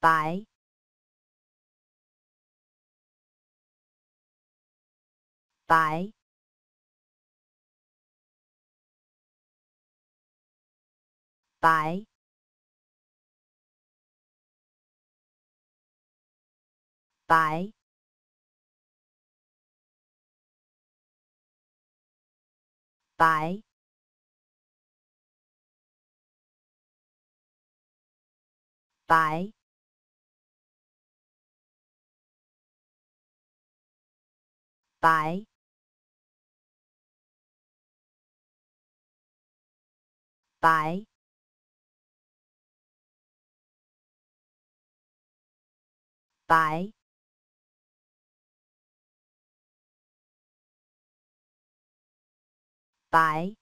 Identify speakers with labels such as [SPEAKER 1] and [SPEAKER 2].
[SPEAKER 1] 白，白，白，白，白，白。白白白白